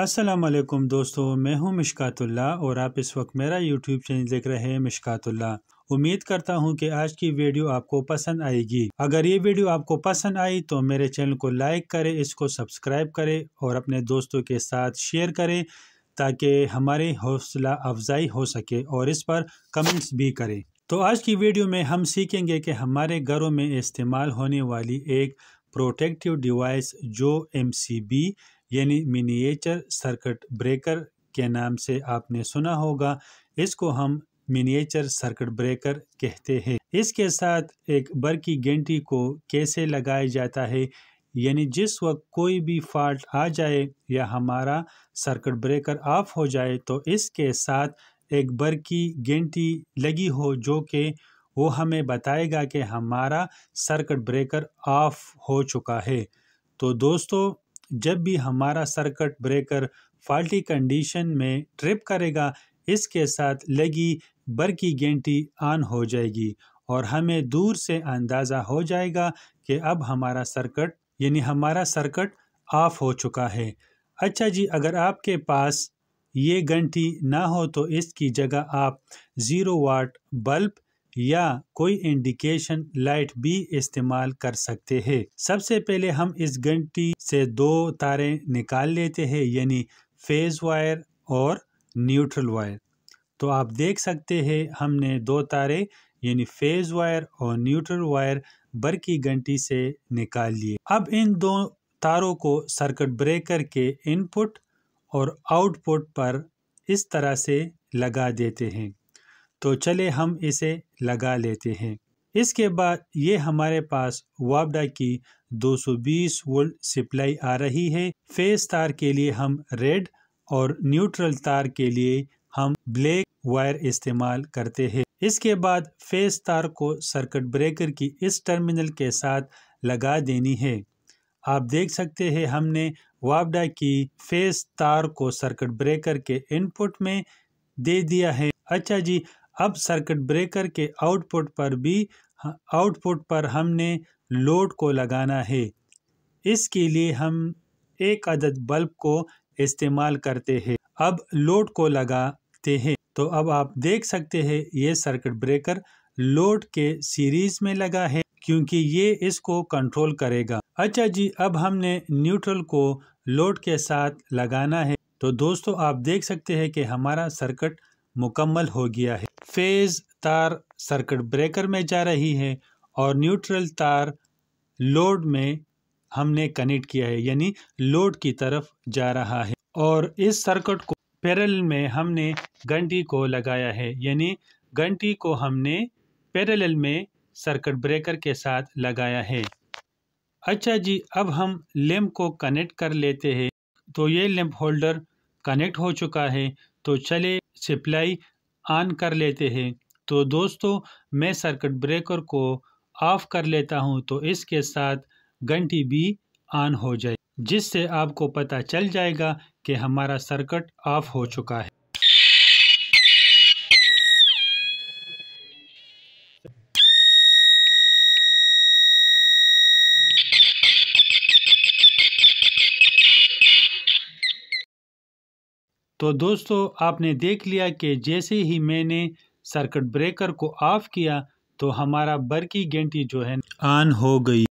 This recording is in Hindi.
असलम दोस्तों मैं हूं मिशकातुल्ला और आप इस वक्त मेरा यूट्यूब चैनल देख रहे हैं मिशकातुल्ला उम्मीद करता हूं कि आज की वीडियो आपको पसंद आएगी अगर ये वीडियो आपको पसंद आई तो मेरे चैनल को लाइक करें इसको सब्सक्राइब करें और अपने दोस्तों के साथ शेयर करें ताकि हमारी हौसला अफजाई हो सके और इस पर कमेंट्स भी करें तो आज की वीडियो में हम सीखेंगे कि हमारे घरों में इस्तेमाल होने वाली एक प्रोटेक्टिव डिवाइस जो एम सी बी यानी मिनिएचर सर्किट ब्रेकर के नाम से आपने सुना होगा इसको हम मिनिएचर सर्किट ब्रेकर कहते हैं इसके साथ एक बर की गेंटी को कैसे लगाया जाता है यानी जिस वक्त कोई भी फॉल्ट आ जाए या हमारा सर्किट ब्रेकर ऑफ हो जाए तो इसके साथ एक बर की गेंटी लगी हो जो कि वो हमें बताएगा कि हमारा सर्किट ब्रेकर ऑफ हो चुका है तो दोस्तों जब भी हमारा सर्किट ब्रेकर फॉल्टी कंडीशन में ट्रिप करेगा इसके साथ लगी बर की गेंटी ऑन हो जाएगी और हमें दूर से अंदाज़ा हो जाएगा कि अब हमारा सर्किट यानी हमारा सर्किट ऑफ हो चुका है अच्छा जी अगर आपके पास ये घंटी ना हो तो इसकी जगह आप ज़ीरो वाट बल्ब या कोई इंडिकेशन लाइट भी इस्तेमाल कर सकते हैं सबसे पहले हम इस घंटी से दो तारे निकाल लेते हैं यानी फेज वायर और न्यूट्रल वायर तो आप देख सकते हैं हमने दो तारे यानी फेज वायर और न्यूट्रल वायर बर की घंटी से निकाल लिए अब इन दो तारों को सर्किट ब्रेकर के इनपुट और आउटपुट पर इस तरह से लगा देते हैं तो चले हम इसे लगा लेते हैं इसके बाद ये हमारे पास वापडा की 220 वोल्ट सप्लाई आ रही है फेस तार के लिए हम रेड और न्यूट्रल तार के लिए हम ब्लैक वायर इस्तेमाल करते हैं इसके बाद फेस तार को सर्किट ब्रेकर की इस टर्मिनल के साथ लगा देनी है आप देख सकते हैं हमने वापडा की फेस तार को सर्किट ब्रेकर के इनपुट में दे दिया है अच्छा जी अब सर्किट ब्रेकर के आउटपुट पर भी आउटपुट पर हमने लोड को लगाना है इसके लिए हम एक अदद बल्ब को इस्तेमाल करते हैं अब लोड को लगाते हैं तो अब आप देख सकते हैं ये सर्किट ब्रेकर लोड के सीरीज में लगा है क्योंकि ये इसको कंट्रोल करेगा अच्छा जी अब हमने न्यूट्रल को लोड के साथ लगाना है तो दोस्तों आप देख सकते हैं कि हमारा सर्किट मुकम्मल हो गया है फेज तार सर्किट ब्रेकर में जा रही है और न्यूट्रल तार लोड में हमने कनेक्ट किया है यानी लोड की तरफ जा रहा है और इस सर्किट को पैरल में हमने घंटी को लगाया है यानी घंटी को हमने पैरेलल में सर्किट ब्रेकर के साथ लगाया है अच्छा जी अब हम लैम्प को कनेक्ट कर लेते हैं तो ये लैम्प होल्डर कनेक्ट हो चुका है तो चले सप्लाई ऑन कर लेते हैं तो दोस्तों मैं सर्किट ब्रेकर को ऑफ़ कर लेता हूं तो इसके साथ घंटी भी ऑन हो जाए जिससे आपको पता चल जाएगा कि हमारा सर्किट ऑफ हो चुका है तो दोस्तों आपने देख लिया कि जैसे ही मैंने सर्किट ब्रेकर को ऑफ़ किया तो हमारा बर्की गेंटी जो है ऑन हो गई